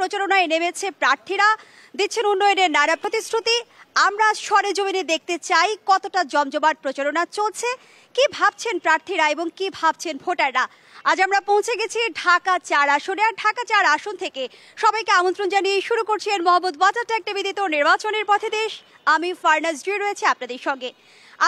প্রচারণায় নেমেছে প্রার্থীরা দিচ্ছেন উন্নয়নের নানা প্রতিশ্রুতি আমরা সরেজমিনে দেখতে চাই কতটা জমজমাট প্রচারণা চলছে কি ভাবছেন প্রার্থীরা এবং কি ভাবছেন ভোটাররা আজ আমরা পৌঁছে গেছি ঢাকা চার আসনে আর ঢাকা চার আসন থেকে সবাইকে আমন্ত্রণ জানিয়ে শুরু করছি এর মোহাম্মদ বাজারটা ট্যাক্টে বিদিত নির্বাচনের পথে দেশ আমি ফার্নাস জুয়ে রয়েছে আপনাদের সঙ্গে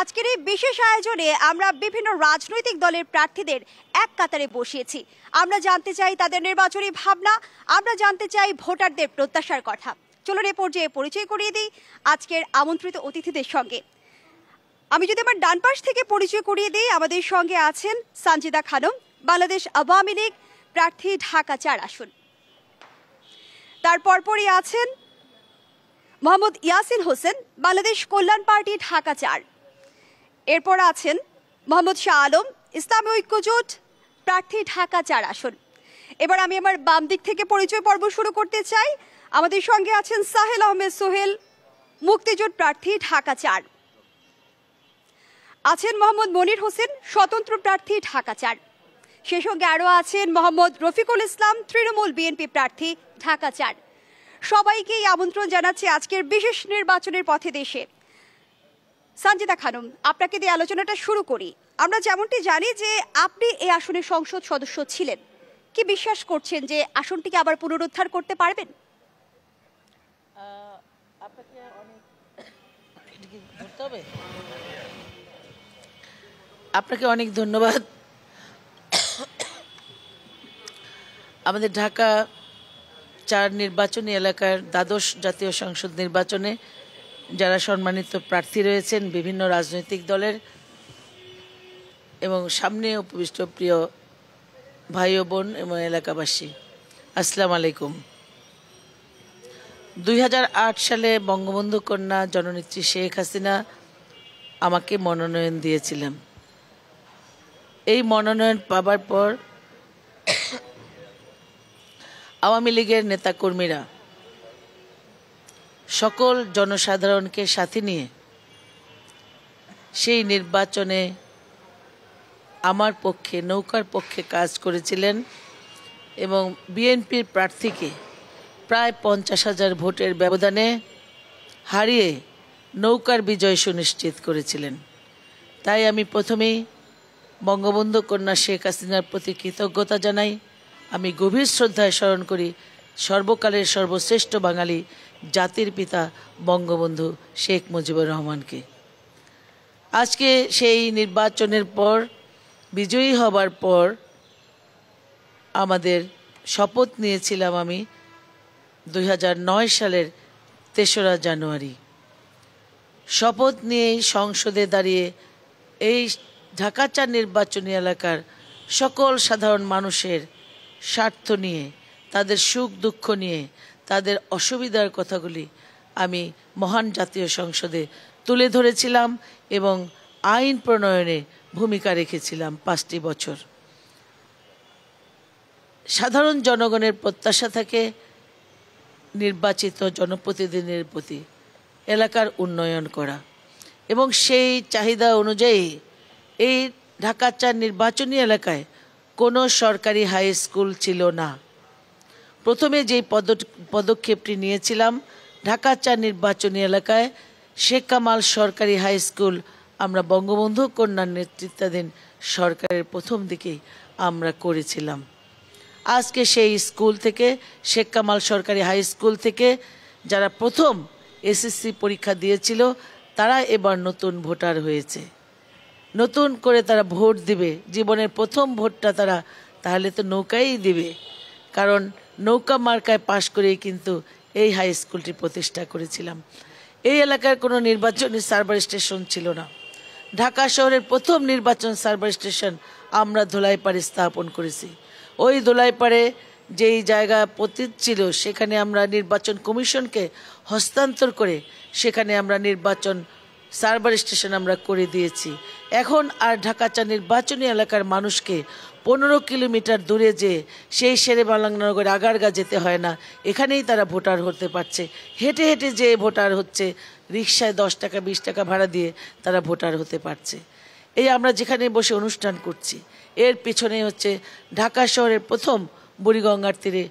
আজকের এই বিশেষ আয়োজনে আমরা বিভিন্ন রাজনৈতিক দলের প্রার্থীদের এক কাতারে বসিয়েছি আমরা জানতে চাই তাদের নির্বাচনী ভাবনা আমরা জানতে চাই ভোটারদের প্রত্যাশার কথা চলুন এ পর্যায়ে পরিচয় করিয়ে দিই আজকের আমন্ত্রিত অতিথিদের সঙ্গে আমি যদি আমার ডান পাশ থেকে পরিচয় করিয়ে দিই আমাদের সঙ্গে আছেন সানজিদা খানম বাংলাদেশ আওয়ামী লীগ প্রার্থী ঢাকা চার আসুন তার পরপরই আছেন মোহাম্মদ ইয়াসিন হোসেন বাংলাদেশ কল্যাণ পার্টি ঢাকা চার এরপর আছেন মোহাম্মদ শাহ আলম ইসলামী ঐক্যজোট প্রার্থী ঢাকা চার আসন এবার আমি আমার বাম দিক থেকে পরিচয় পর্ব শুরু করতে চাই আমাদের সঙ্গে আছেন সাহেল আহমেদ সোহেল মুক্তিজোট প্রার্থী ঢাকা চার আছেন মোহাম্মদ মনির হোসেন স্বতন্ত্র প্রার্থী ঢাকা চার সে সঙ্গে আরও আছেন মোহাম্মদ রফিকুল ইসলাম তৃণমূল বিএনপি প্রার্থী ঢাকা চার সবাইকেই আমন্ত্রণ জানাচ্ছে আজকের বিশেষ নির্বাচনের পথে দেশে সানজিদা খানম আপনাকে দিয়ে আলোচনাটা শুরু করি আমরা যেমনটি জানি যে আপনি এই আসনে সংসদ সদস্য ছিলেন কি বিশ্বাস করছেন যে আসনটিকে আবার পুনরুদ্ধার করতে পারবেন আপনাকে অনেক ধন্যবাদ আমাদের ঢাকা চার নির্বাচনী এলাকার দ্বাদশ জাতীয় সংসদ নির্বাচনে যারা সম্মানিত প্রার্থী রয়েছেন বিভিন্ন রাজনৈতিক দলের এবং সামনে উপবিষ্ট প্রিয় ভাই ও বোন এবং এলাকাবাসী আসসালাম আলাইকুম দুই সালে বঙ্গবন্ধু কন্যা জননেত্রী শেখ হাসিনা আমাকে মনোনয়ন দিয়েছিলেন এই মনোনয়ন পাবার পর আওয়ামী লীগের নেতাকর্মীরা সকল জনসাধারণকে সাথে নিয়ে সেই নির্বাচনে আমার পক্ষে নৌকার পক্ষে কাজ করেছিলেন এবং বিএনপির প্রার্থীকে প্রায় পঞ্চাশ হাজার ভোটের ব্যবধানে হারিয়ে নৌকার বিজয় সুনিশ্চিত করেছিলেন তাই আমি প্রথমেই বঙ্গবন্ধু কন্যা শেখ হাসিনার প্রতি কৃতজ্ঞতা জানাই আমি গভীর শ্রদ্ধায় স্মরণ করি সর্বকালের সর্বশ্রেষ্ঠ বাঙালি জাতির পিতা বঙ্গবন্ধু শেখ মুজিবুর রহমানকে আজকে সেই নির্বাচনের পর বিজয়ী হবার পর আমাদের শপথ নিয়েছিলাম আমি দুই সালের তেসরা জানুয়ারি শপথ নিয়ে সংসদে দাঁড়িয়ে এই ঢাকাচার নির্বাচনী এলাকার সকল সাধারণ মানুষের স্বার্থ নিয়ে তাদের সুখ দুঃখ নিয়ে তাদের অসুবিধার কথাগুলি আমি মহান জাতীয় সংসদে তুলে ধরেছিলাম এবং আইন প্রণয়নে ভূমিকা রেখেছিলাম পাঁচটি বছর সাধারণ জনগণের প্রত্যাশা থাকে নির্বাচিত জনপ্রতিনিধির প্রতি এলাকার উন্নয়ন করা এবং সেই চাহিদা অনুযায়ী এই ঢাকা চার নির্বাচনী এলাকায় কোনো সরকারি হাই স্কুল ছিল না প্রথমে যেই পদ পদক্ষেপটি নিয়েছিলাম ঢাকা চার নির্বাচনী এলাকায় শেখ কামাল সরকারি হাই স্কুল আমরা বঙ্গবন্ধু কন্যার নেতৃত্বাধীন সরকারের প্রথম দিকেই আমরা করেছিলাম আজকে সেই স্কুল থেকে শেখ কামাল সরকারি হাই স্কুল থেকে যারা প্রথম এসএসসি পরীক্ষা দিয়েছিল তারা এবার নতুন ভোটার হয়েছে নতুন করে তারা ভোট দিবে জীবনের প্রথম ভোটটা তারা তাহলে তো নৌকাই দিবে কারণ নৌকা মার্কায় পাশ করেই কিন্তু এই হাই স্কুলটি প্রতিষ্ঠা করেছিলাম এই এলাকার কোনো নির্বাচনী সার্ভার স্টেশন ছিল না ঢাকা শহরের প্রথম নির্বাচন সার্ভার স্টেশন আমরা ধোলাইপাড়ে স্থাপন করেছি ওই ধোলাইপাড়ে যেই জায়গা পতীত ছিল সেখানে আমরা নির্বাচন কমিশনকে হস্তান্তর করে সেখানে আমরা নির্বাচন সার্ভার স্টেশন আমরা করে দিয়েছি এখন আর ঢাকাচা নির্বাচনী এলাকার মানুষকে পনেরো কিলোমিটার দূরে যে সেই শেরেবালাংনগর বাংলানগর আগারগা যেতে হয় না এখানেই তারা ভোটার হতে পারছে হেঁটে হেঁটে যে ভোটার হচ্ছে রিক্সায় দশ টাকা বিশ টাকা ভাড়া দিয়ে তারা ভোটার হতে পারছে এই আমরা যেখানে বসে অনুষ্ঠান করছি এর পেছনে হচ্ছে ঢাকা শহরের প্রথম বুড়িগঙ্গার তীরে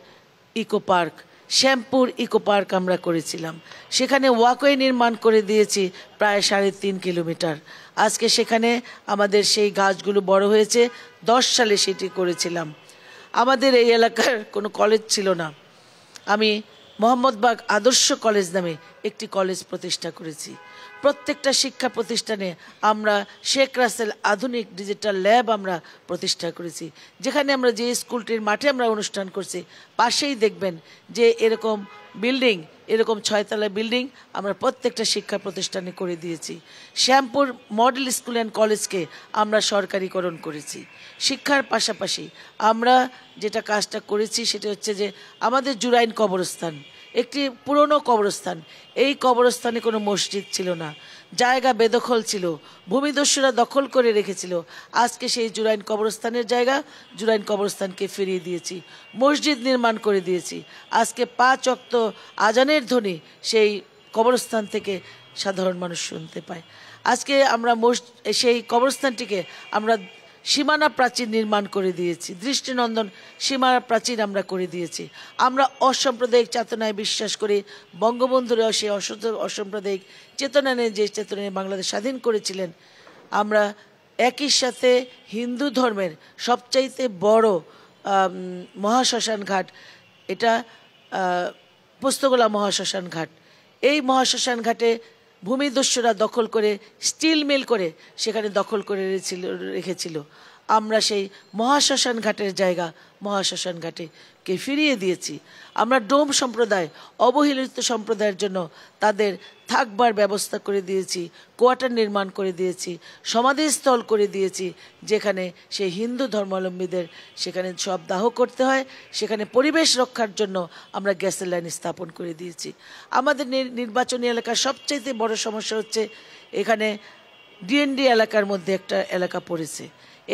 eco park Shyampur eco park আমরা করেছিলাম সেখানে ওয়াকওয়ে নির্মাণ করে দিয়েছি প্রায় সাড়ে তিন কিলোমিটার আজকে সেখানে আমাদের সেই গাছগুলো বড় হয়েছে দশ সালে সেটি করেছিলাম আমাদের এই এলাকার কোনো কলেজ ছিল না আমি মোহাম্মদবাগ আদর্শ কলেজ নামে একটি কলেজ প্রতিষ্ঠা করেছি প্রত্যেকটা শিক্ষা প্রতিষ্ঠানে আমরা শেখ রাসেল আধুনিক ডিজিটাল ল্যাব আমরা প্রতিষ্ঠা করেছি যেখানে আমরা যে স্কুলটির মাঠে আমরা অনুষ্ঠান করছি পাশেই দেখবেন যে এরকম বিল্ডিং এরকম ছয়তলা বিল্ডিং আমরা প্রত্যেকটা শিক্ষা প্রতিষ্ঠানে করে দিয়েছি শ্যামপুর মডেল স্কুল অ্যান্ড কলেজকে আমরা সরকারিকরণ করেছি শিক্ষার পাশাপাশি আমরা যেটা কাজটা করেছি সেটা হচ্ছে যে আমাদের জুরাইন কবরস্থান একটি পুরনো কবরস্থান এই কবরস্থানে কোনো মসজিদ ছিল না জায়গা বেদখল ছিল ভূমিদস্যুরা দখল করে রেখেছিল আজকে সেই জুরাইন কবরস্থানের জায়গা জুরাইন কবরস্থানকে ফিরিয়ে দিয়েছি মসজিদ নির্মাণ করে দিয়েছি আজকে পাঁচ অক্ত আজানের ধ্বনি সেই কবরস্থান থেকে সাধারণ মানুষ শুনতে পায় আজকে আমরা সেই কবরস্থানটিকে আমরা সীমানা প্রাচীর নির্মাণ করে দিয়েছি দৃষ্টিনন্দন সীমানা প্রাচীর আমরা করে দিয়েছি আমরা অসাম্প্রদায়িক চেতনায় বিশ্বাস করি সে অস অসাম্প্রদায়িক চেতনা নিয়ে যে চেতনা নিয়ে বাংলাদেশ স্বাধীন করেছিলেন আমরা একই সাথে হিন্দু ধর্মের সবচাইতে বড় মহাশ্মশান ঘাট এটা পোস্তগোলা মহাশ্মশান ঘাট এই মহাশ্মশান ঘাটে ভূমিদস্যুরা দখল করে স্টিল মিল করে সেখানে দখল করে রেখেছিল আমরা সেই মহাশ্মশান ঘাটের জায়গা মহাশ্মশান ঘাটেকে ফিরিয়ে দিয়েছি আমরা ডোম সম্প্রদায় অবহেলিত সম্প্রদায়ের জন্য তাদের থাকবার ব্যবস্থা করে দিয়েছি কোয়ার্টার নির্মাণ করে দিয়েছি সমাধিস্থল করে দিয়েছি যেখানে সেই হিন্দু ধর্মাবলম্বীদের সেখানে সব দাহ করতে হয় সেখানে পরিবেশ রক্ষার জন্য আমরা গ্যাসের লাইন স্থাপন করে দিয়েছি আমাদের নির্বাচনী এলাকার সবচাইতে বড় সমস্যা হচ্ছে এখানে ডিএনডি এলাকার মধ্যে একটা এলাকা পড়েছে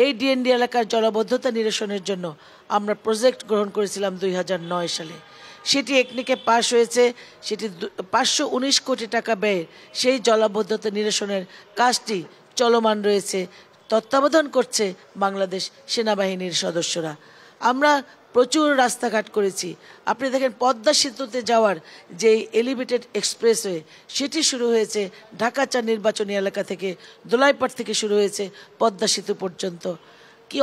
এই ডিএনডি এলাকার জলাবদ্ধতা নিরসনের জন্য আমরা প্রজেক্ট গ্রহণ করেছিলাম দুই সালে সেটি একনিকে পাশ হয়েছে সেটি পাঁচশো কোটি টাকা ব্যয়ের সেই জলাবদ্ধতা নিরসনের কাজটি চলমান রয়েছে তত্ত্বাবধান করছে বাংলাদেশ সেনাবাহিনীর সদস্যরা আমরা প্রচুর রাস্তাঘাট করেছি আপনি দেখেন পদ্মা সেতুতে যাওয়ার যে এলিভেটেড এক্সপ্রেসওয়ে সেটি শুরু হয়েছে ঢাকা চার নির্বাচনী এলাকা থেকে দোলাইপাট থেকে শুরু হয়েছে পদ্মা সেতু পর্যন্ত কি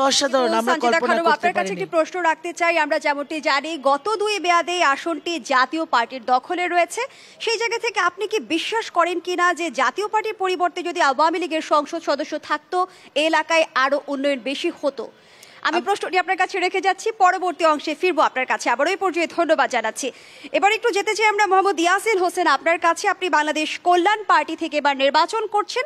প্রশ্ন রাখতে চাই আমরা যেমনটি জানি গত দুই মেয়াদে আসনটি জাতীয় পার্টির দখলে রয়েছে সেই জায়গা থেকে আপনি কি বিশ্বাস করেন কিনা যে জাতীয় পার্টির পরিবর্তে যদি আওয়ামী লীগের সংসদ সদস্য থাকতো এলাকায় আরো উন্নয়ন বেশি হতো আমি প্রশ্নটি আপনার কাছে রেখে যাচ্ছি পরবর্তী অংশে ফিরবো আপনার কাছে আবারও এই পর্যায়ে ধন্যবাদ জানাচ্ছি এবার একটু যেতে চাই আমরা মোহাম্মদ ইয়াসিল হোসেন আপনার কাছে আপনি বাংলাদেশ কল্যাণ পার্টি থেকে এবার নির্বাচন করছেন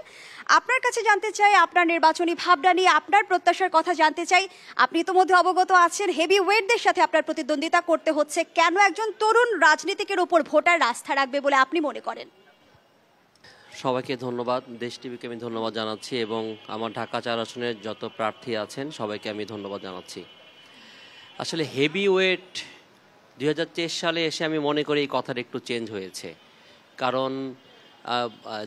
আপনার কাছে জানতে চাই আপনার নির্বাচনী ভাবনা নিয়ে আপনার প্রত্যাশার কথা জানতে চাই আপনি ইতোমধ্যে অবগত আছেন হেভি ওয়েটদের সাথে আপনার প্রতিদ্বন্দ্বিতা করতে হচ্ছে কেন একজন তরুণ রাজনীতিকের উপর ভোটার রাস্তা রাখবে বলে আপনি মনে করেন সবাইকে ধন্যবাদ দেশ টিভিকে আমি ধন্যবাদ জানাচ্ছি এবং আমার ঢাকা চার আসনের যত প্রার্থী আছেন সবাইকে আমি ধন্যবাদ জানাচ্ছি আসলে হেভি ওয়েট দুই সালে এসে আমি মনে করি এই কথাটা একটু চেঞ্জ হয়েছে কারণ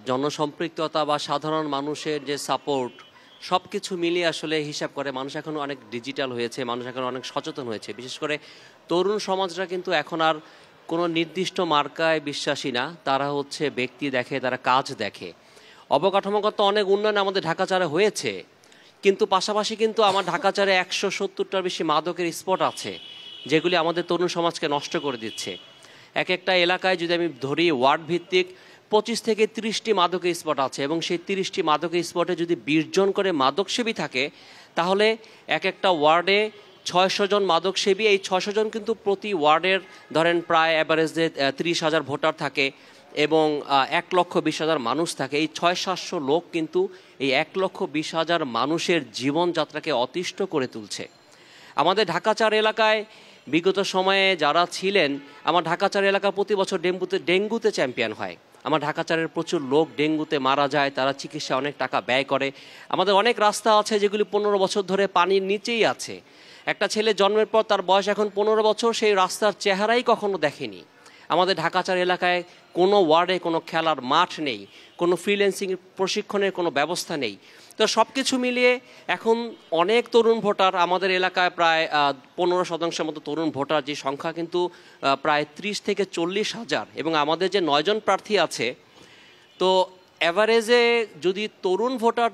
জনসম্পৃক্ততা বা সাধারণ মানুষের যে সাপোর্ট সব কিছু মিলিয়ে আসলে হিসাব করে মানুষ এখন অনেক ডিজিটাল হয়েছে মানুষ এখন অনেক সচেতন হয়েছে বিশেষ করে তরুণ সমাজরা কিন্তু এখন আর কোনো নির্দিষ্ট মার্কায় বিশ্বাসী না তারা হচ্ছে ব্যক্তি দেখে তারা কাজ দেখে অবকাঠামোগত অনেক উন্নয়ন আমাদের ঢাকাচারে হয়েছে কিন্তু পাশাপাশি কিন্তু আমার ঢাকাচারে একশো সত্তরটার বেশি মাদকের স্পট আছে যেগুলি আমাদের তরুণ সমাজকে নষ্ট করে দিচ্ছে এক একটা এলাকায় যদি আমি ধরি ওয়ার্ড ভিত্তিক পঁচিশ থেকে তিরিশটি মাদকের স্পট আছে এবং সেই তিরিশটি মাদকের স্পটে যদি বিশজন করে মাদকসেবী থাকে তাহলে এক একটা ওয়ার্ডে ছয়শো জন মাদকসেবী এই ছয়শো জন কিন্তু প্রতি ওয়ার্ডের ধরেন প্রায় যে তিরিশ হাজার ভোটার থাকে এবং এক লক্ষ বিশ হাজার মানুষ থাকে এই ছয় সাতশো লোক কিন্তু এই এক লক্ষ বিশ হাজার মানুষের জীবনযাত্রাকে অতিষ্ঠ করে তুলছে আমাদের ঢাকাচার এলাকায় বিগত সময়ে যারা ছিলেন আমার ঢাকাচার এলাকা প্রতি বছর ডেঙ্গুতে ডেঙ্গুতে চ্যাম্পিয়ন হয় আমার ঢাকাচারের প্রচুর লোক ডেঙ্গুতে মারা যায় তারা চিকিৎসা অনেক টাকা ব্যয় করে আমাদের অনেক রাস্তা আছে যেগুলি পনেরো বছর ধরে পানির নিচেই আছে একটা ছেলে জন্মের পর তার বয়স এখন পনেরো বছর সেই রাস্তার চেহারাই কখনো দেখেনি আমাদের ঢাকাচার এলাকায় কোনো ওয়ার্ডে কোনো খেলার মাঠ নেই কোনো ফ্রিল্যান্সিং প্রশিক্ষণের কোনো ব্যবস্থা নেই তো সব কিছু মিলিয়ে এখন অনেক তরুণ ভোটার আমাদের এলাকায় প্রায় পনেরো শতাংশের মতো তরুণ ভোটার যে সংখ্যা কিন্তু প্রায় ত্রিশ থেকে চল্লিশ হাজার এবং আমাদের যে নয়জন প্রার্থী আছে তো অ্যাভারেজে যদি তরুণ ভোটার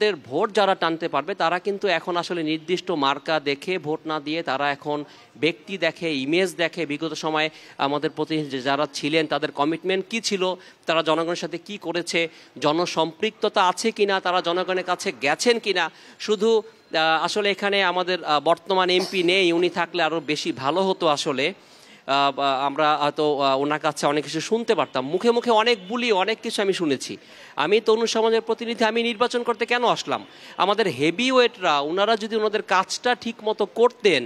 ভোটারদের ভোট যারা টানতে পারবে তারা কিন্তু এখন আসলে নির্দিষ্ট মার্কা দেখে ভোট না দিয়ে তারা এখন ব্যক্তি দেখে ইমেজ দেখে বিগত সময়ে আমাদের প্রতিনিধি যারা ছিলেন তাদের কমিটমেন্ট কি ছিল তারা জনগণের সাথে কি করেছে জনসম্পৃক্ততা আছে কি না তারা জনগণের কাছে গেছেন কি না শুধু আসলে এখানে আমাদের বর্তমান এমপি নেই উনি থাকলে আরও বেশি ভালো হতো আসলে আমরা হয়তো ওনার কাছে অনেক কিছু শুনতে পারতাম মুখে মুখে অনেক বুলি অনেক কিছু আমি শুনেছি আমি তরুণ সমাজের প্রতিনিধি আমি নির্বাচন করতে কেন আসলাম আমাদের হেভি ওয়েটরা ওনারা যদি ওনাদের কাজটা ঠিক মতো করতেন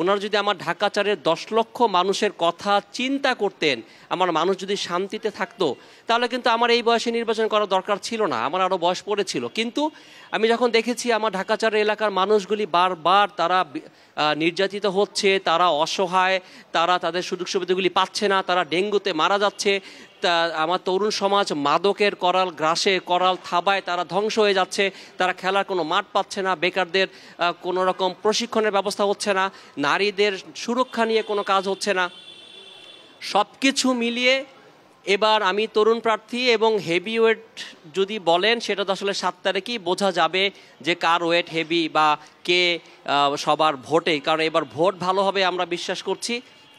ওনারা যদি আমার ঢাকাচারের দশ লক্ষ মানুষের কথা চিন্তা করতেন আমার মানুষ যদি শান্তিতে থাকতো তাহলে কিন্তু আমার এই বয়সে নির্বাচন করা দরকার ছিল না আমার আরও বয়স পড়েছিল কিন্তু আমি যখন দেখেছি আমার ঢাকাচারের এলাকার মানুষগুলি বারবার তারা নির্যাতিত হচ্ছে তারা অসহায় তারা তাদের সুযোগ সুবিধাগুলি পাচ্ছে না তারা ডেঙ্গুতে মারা যাচ্ছে আমার তরুণ সমাজ মাদকের করাল গ্রাসে করাল থাবায় তারা ধ্বংস হয়ে যাচ্ছে তারা খেলার কোনো মাঠ পাচ্ছে না বেকারদের কোনো রকম প্রশিক্ষণের ব্যবস্থা হচ্ছে না নারীদের সুরক্ষা নিয়ে কোনো কাজ হচ্ছে না সব কিছু মিলিয়ে এবার আমি তরুণ প্রার্থী এবং হেভি ওয়েট যদি বলেন সেটা তো আসলে সাত তারিখেই বোঝা যাবে যে কার ওয়েট হেভি বা কে সবার ভোটে কারণ এবার ভোট ভালো হবে আমরা বিশ্বাস করছি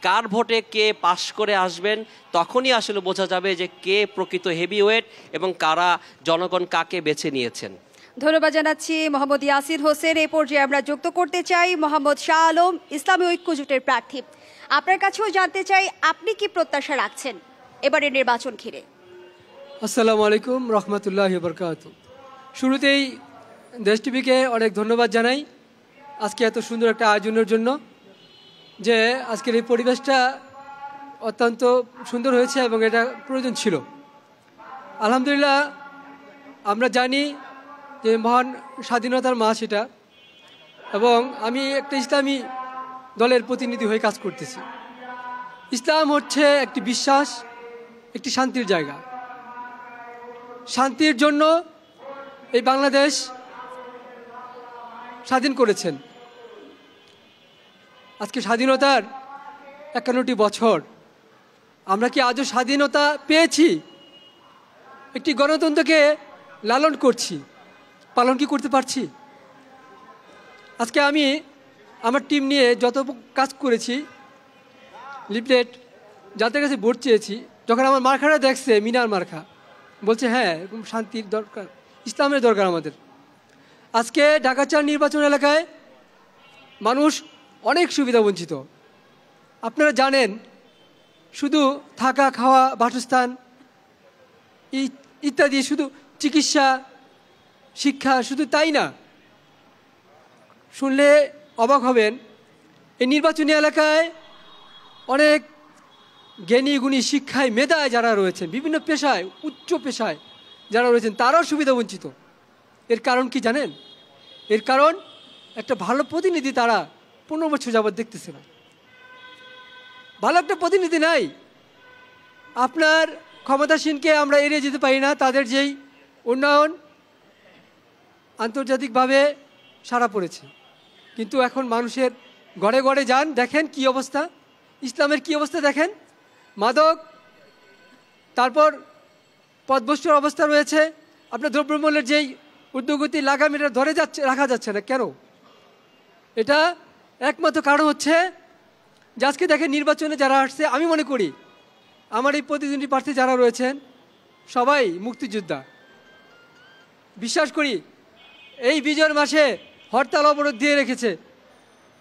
কার ভোটে কে পাশ করে আসবেন তখনই আসলে বোঝা যাবে যে কে প্রকৃত হেভি ওয়েট এবং কারা জনগণ কাকে বেছে নিয়েছেন ধন্যবাদ জানাচ্ছি মোহাম্মদ ইয়াসির হোসেন এ পর্যায়ে আমরা যুক্ত করতে চাই মোহাম্মদ শাহ আলম ইসলামী ঐক্য জোটের প্রার্থী আপনার কাছেও জানতে চাই আপনি কি প্রত্যাশা রাখছেন এবারে নির্বাচন ঘিরে আসসালামু আলাইকুম রহমতুল্লাহ বরকাত শুরুতেই দেশ টিভিকে অনেক ধন্যবাদ জানাই আজকে এত সুন্দর একটা আয়োজনের জন্য যে আজকের এই পরিবেশটা অত্যন্ত সুন্দর হয়েছে এবং এটা প্রয়োজন ছিল আলহামদুলিল্লাহ আমরা জানি যে মহান স্বাধীনতার মা সেটা এবং আমি একটা ইসলামী দলের প্রতিনিধি হয়ে কাজ করতেছি ইসলাম হচ্ছে একটি বিশ্বাস একটি শান্তির জায়গা শান্তির জন্য এই বাংলাদেশ স্বাধীন করেছেন আজকে স্বাধীনতার একান্নটি বছর আমরা কি আজও স্বাধীনতা পেয়েছি একটি গণতন্ত্রকে লালন করছি পালন কি করতে পারছি আজকে আমি আমার টিম নিয়ে যত কাজ করেছি লিপলেট যাদের কাছে ভোট চেয়েছি যখন আমার মার্খাটা দেখছে মিনার মার্খা বলছে হ্যাঁ এরকম শান্তির দরকার ইসলামের দরকার আমাদের আজকে ঢাকা চার নির্বাচন এলাকায় মানুষ অনেক সুবিধা বঞ্চিত আপনারা জানেন শুধু থাকা খাওয়া বাসস্থান ইত্যাদি শুধু চিকিৎসা শিক্ষা শুধু তাই না শুনলে অবাক হবেন এই নির্বাচনী এলাকায় অনেক জ্ঞানী গুণী শিক্ষায় মেধায় যারা রয়েছেন বিভিন্ন পেশায় উচ্চ পেশায় যারা রয়েছেন তারাও সুবিধা বঞ্চিত এর কারণ কি জানেন এর কারণ একটা ভালো প্রতিনিধি তারা পনেরো বছর যাবৎ দেখতেছে না ভালো একটা প্রতিনিধি নাই আপনার ক্ষমতাসীনকে আমরা এড়িয়ে যেতে পারি না তাদের যেই উন্নয়ন আন্তর্জাতিকভাবে সারা পড়েছে কিন্তু এখন মানুষের গড়ে গড়ে যান দেখেন কি অবস্থা ইসলামের কি অবস্থা দেখেন মাদক তারপর পদবস্তুর অবস্থা রয়েছে আপনার দ্রব্যমূল্যের যেই উদ্যোগতি লাগাম এটা ধরে যাচ্ছে রাখা যাচ্ছে না কেন এটা একমাত্র কারণ হচ্ছে যে আজকে দেখেন নির্বাচনে যারা আসছে আমি মনে করি আমার এই প্রতিদ্বন্দ্বী প্রার্থী যারা রয়েছেন সবাই মুক্তিযোদ্ধা বিশ্বাস করি এই বিজয়ের মাসে হরতাল অবরোধ দিয়ে রেখেছে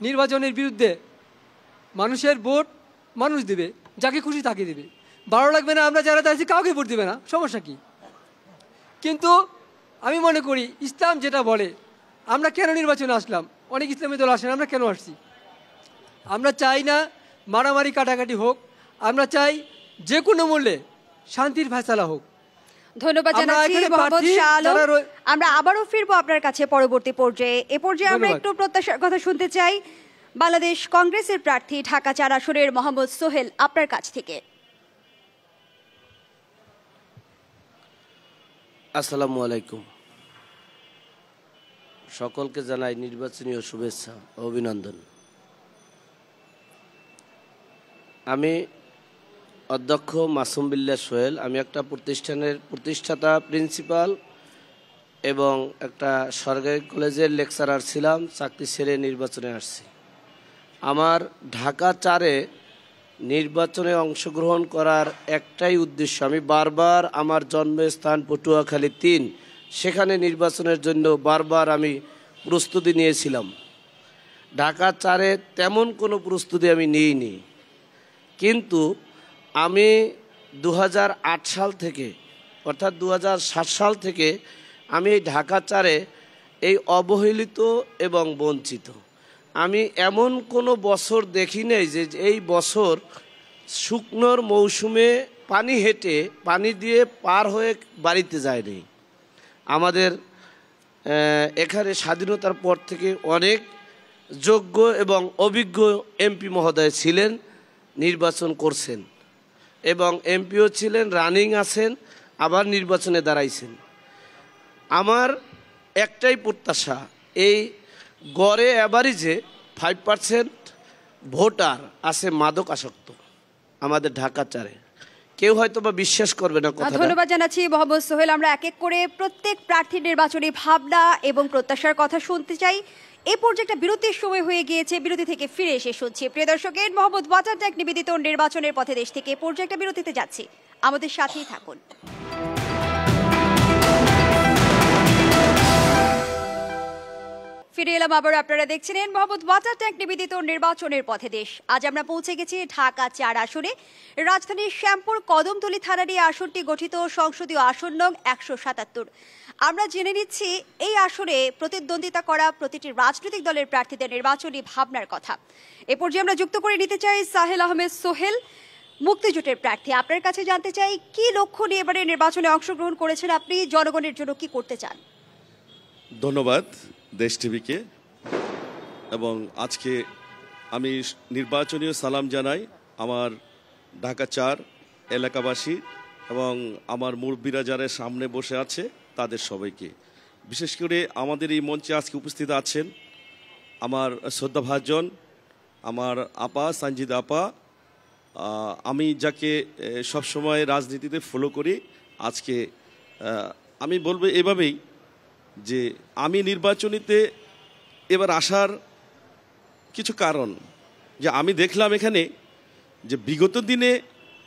নির্বাচনের বিরুদ্ধে মানুষের ভোট মানুষ দেবে যাকে খুশি তাকে দেবে ভালো লাগবে না আমরা যারা চাইছি কাউকে ভোট দেবে না সমস্যা কি কিন্তু আমি মনে করি ইসলাম যেটা বলে আমরা কেন নির্বাচনে আসলাম অনেক ইসলামী দল আসেন আমরা কেন আসছি আমরা চাই না মারামারি কাটাকাটি হোক আমরা চাই যে কোনো মূল্যে শান্তির ফেসালা হোক ধন্যবাদ জানাচ্ছি মোহাম্মদ শাহ আমরা আবারও ফিরবো আপনার কাছে পরবর্তী পর্যায়ে এ পর্যায়ে আমরা একটু প্রত্যাশার কথা শুনতে চাই বাংলাদেশ কংগ্রেসের প্রার্থী ঢাকা চার আসনের মোহাম্মদ সোহেল আপনার কাছ থেকে আসসালামু আলাইকুম সকলকে জানাই নির্বাচনী শুভেচ্ছা অভিনন্দন আমি অধ্যক্ষ মাসুম বিল্লা সোহেল আমি একটা প্রতিষ্ঠানের প্রতিষ্ঠাতা প্রিন্সিপাল এবং একটা সরকারি কলেজের লেকচারার ছিলাম চাকরি সেরে নির্বাচনে আসছি আমার ঢাকা চারে নির্বাচনে অংশগ্রহণ করার একটাই উদ্দেশ্য আমি বারবার আমার জন্মস্থান পটুয়াখালী তিন সেখানে নির্বাচনের জন্য বারবার আমি প্রস্তুতি নিয়েছিলাম ঢাকা চারে তেমন কোনো প্রস্তুতি আমি নিইনি কিন্তু আমি দু সাল থেকে অর্থাৎ দু সাল থেকে আমি এই ঢাকা চারে এই অবহেলিত এবং বঞ্চিত আমি এমন কোনো বছর দেখি নাই যে এই বছর শুকনোর মৌসুমে পানি হেঁটে পানি দিয়ে পার হয়ে বাড়িতে যায়নি আমাদের এখানে স্বাধীনতার পর থেকে অনেক যোগ্য এবং অভিজ্ঞ এমপি মহোদয় ছিলেন নির্বাচন করছেন এবং এমপিও ছিলেন রানিং আছেন আবার নির্বাচনে দাঁড়াইছেন আমার একটাই প্রত্যাশা এই গড়ে অ্যাভারেজে ফাইভ পার্সেন্ট ভোটার আছে মাদক আসক্ত আমাদের ঢাকা চারে কেউ হয়তো বা বিশ্বাস করবে না কথা ধন্যবাদ জানাচ্ছি মোহাম্মদ সোহেল আমরা এক এক করে প্রত্যেক প্রার্থী নির্বাচনী ভাবনা এবং প্রত্যাশার কথা শুনতে চাই এ পর্যায়ে একটা বিরতির সময় হয়ে গিয়েছে বিরতি থেকে ফিরে এসে শুনছি প্রিয় দর্শক এন মোহাম্মদ ওয়াটার নিবেদিত নির্বাচনের পথে দেশ থেকে এ পর্যায়ে একটা বিরতিতে যাচ্ছি আমাদের সাথেই থাকুন ফিরে এলাম আবার আপনারা দেখছেন এন মোহাম্মদ ওয়াটার ট্যাঙ্ক নিবেদিত নির্বাচনের পথে দেশ আজ আমরা পৌঁছে গেছি ঢাকা চার আসনে রাজধানীর শ্যামপুর কদমতলি থানার এই আসনটি গঠিত সংসদীয় আসন নং একশো সাতাত্তর আমরা জেনে নিচ্ছি এই আসনে প্রতিদ্বন্দ্বিতা করা প্রতিটি রাজনৈতিক দলের প্রার্থীদের নির্বাচনী ভাবনার কথা এ পর্যায়ে আমরা যুক্ত করে নিতে চাই সাহেল আহমেদ সোহেল মুক্তিজোটের প্রার্থী আপনার কাছে জানতে চাই কি লক্ষ্য নিয়ে এবারে নির্বাচনে অংশগ্রহণ করেছেন আপনি জনগণের জন্য কি করতে চান ধন্যবাদ দেশ টিভিকে এবং আজকে আমি নির্বাচনীয় সালাম জানাই আমার ঢাকা চার এলাকাবাসী এবং আমার মুরব্বীরা যারা সামনে বসে আছে তাদের সবাইকে বিশেষ করে আমাদের এই মঞ্চে আজকে উপস্থিত আছেন আমার শ্রদ্ধা ভাজন আমার আপা সঞ্জিদ আপা আমি যাকে সবসময় রাজনীতিতে ফলো করি আজকে আমি বলবো এভাবেই যে আমি নির্বাচনীতে এবার আসার কিছু কারণ যে আমি দেখলাম এখানে যে বিগত দিনে